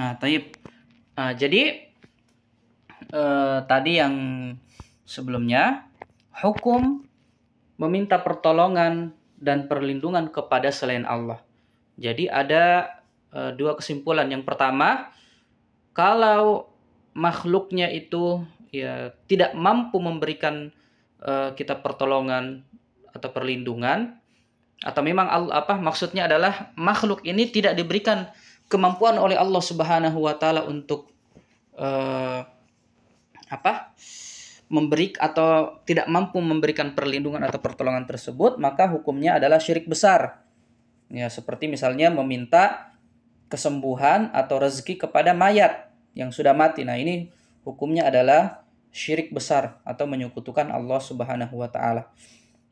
Nah, Taib. Nah, jadi eh, tadi yang sebelumnya hukum meminta pertolongan dan perlindungan kepada selain Allah. Jadi ada eh, dua kesimpulan. Yang pertama, kalau makhluknya itu ya tidak mampu memberikan uh, kita pertolongan atau perlindungan atau memang Allah, apa maksudnya adalah makhluk ini tidak diberikan kemampuan oleh Allah Subhanahu wa taala untuk uh, apa? memberi atau tidak mampu memberikan perlindungan atau pertolongan tersebut, maka hukumnya adalah syirik besar. Ya, seperti misalnya meminta kesembuhan atau rezeki kepada mayat yang sudah mati. Nah, ini hukumnya adalah syirik besar atau menyekutukan Allah Subhanahu wa taala.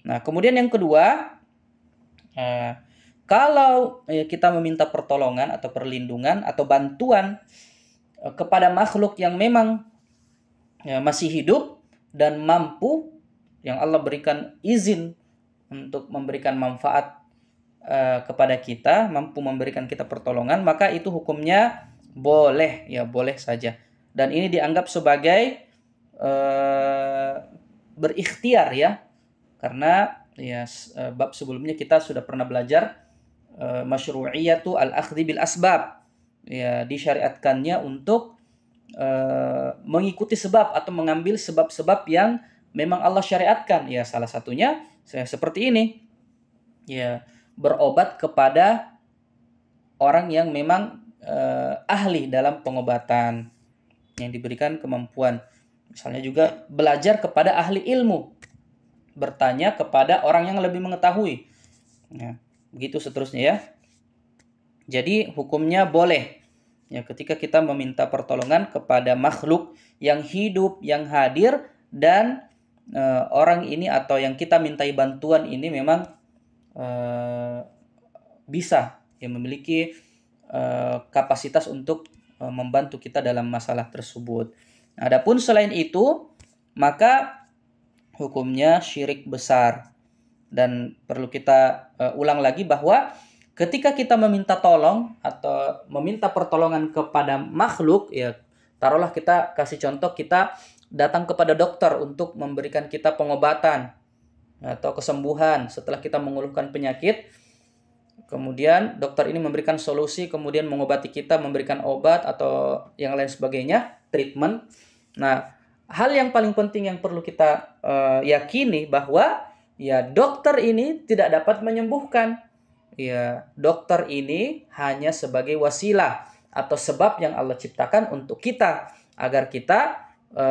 Nah, kemudian yang kedua eh, kalau ya, kita meminta pertolongan atau perlindungan atau bantuan eh, kepada makhluk yang memang ya, masih hidup dan mampu yang Allah berikan izin untuk memberikan manfaat eh, kepada kita, mampu memberikan kita pertolongan, maka itu hukumnya boleh ya boleh saja. Dan ini dianggap sebagai eh, berikhtiar ya karena ya eh, bab sebelumnya kita sudah pernah belajar Eh, masyru'iyatu al-akhdhi bil asbab ya disyariatkannya untuk uh, mengikuti sebab atau mengambil sebab-sebab yang memang Allah syariatkan ya salah satunya saya seperti ini ya berobat kepada orang yang memang uh, ahli dalam pengobatan yang diberikan kemampuan misalnya juga belajar kepada ahli ilmu bertanya kepada orang yang lebih mengetahui ya begitu seterusnya ya. Jadi hukumnya boleh ya ketika kita meminta pertolongan kepada makhluk yang hidup, yang hadir dan e, orang ini atau yang kita mintai bantuan ini memang e, bisa yang memiliki e, kapasitas untuk e, membantu kita dalam masalah tersebut. Adapun selain itu, maka hukumnya syirik besar. Dan perlu kita uh, ulang lagi bahwa ketika kita meminta tolong atau meminta pertolongan kepada makhluk, ya taruhlah kita kasih contoh kita datang kepada dokter untuk memberikan kita pengobatan atau kesembuhan setelah kita mengeluhkan penyakit. Kemudian dokter ini memberikan solusi, kemudian mengobati kita, memberikan obat atau yang lain sebagainya, treatment. Nah, hal yang paling penting yang perlu kita uh, yakini bahwa ya dokter ini tidak dapat menyembuhkan. Ya, dokter ini hanya sebagai wasilah atau sebab yang Allah ciptakan untuk kita agar kita e,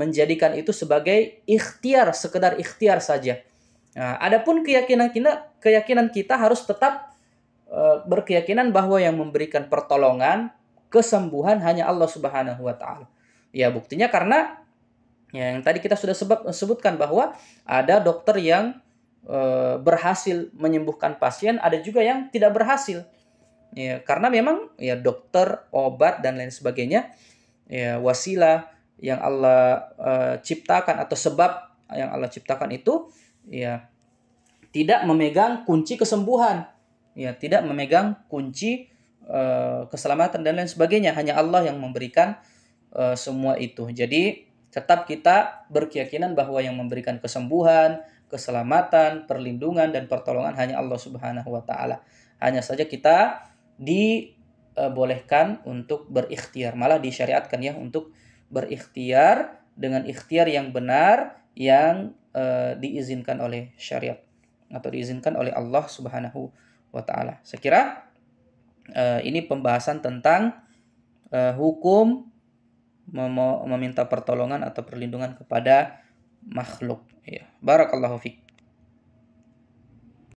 menjadikan itu sebagai ikhtiar, sekedar ikhtiar saja. Nah, adapun keyakinan kita, keyakinan kita harus tetap e, berkeyakinan bahwa yang memberikan pertolongan, kesembuhan hanya Allah Subhanahu wa taala. Ya, buktinya karena yang tadi kita sudah sebab, sebutkan bahwa ada dokter yang e, berhasil menyembuhkan pasien, ada juga yang tidak berhasil. Ya, karena memang ya dokter, obat dan lain sebagainya ya wasilah yang Allah e, ciptakan atau sebab yang Allah ciptakan itu ya tidak memegang kunci kesembuhan. Ya, tidak memegang kunci e, keselamatan dan lain sebagainya, hanya Allah yang memberikan e, semua itu. Jadi Tetap kita berkeyakinan bahwa yang memberikan kesembuhan, keselamatan, perlindungan dan pertolongan hanya Allah Subhanahu wa taala. Hanya saja kita dibolehkan untuk berikhtiar, malah disyariatkan ya untuk berikhtiar dengan ikhtiar yang benar yang e, diizinkan oleh syariat atau diizinkan oleh Allah Subhanahu wa taala. Sekira e, ini pembahasan tentang e, hukum meminta pertolongan atau perlindungan kepada makhluk ya barakallahu fiik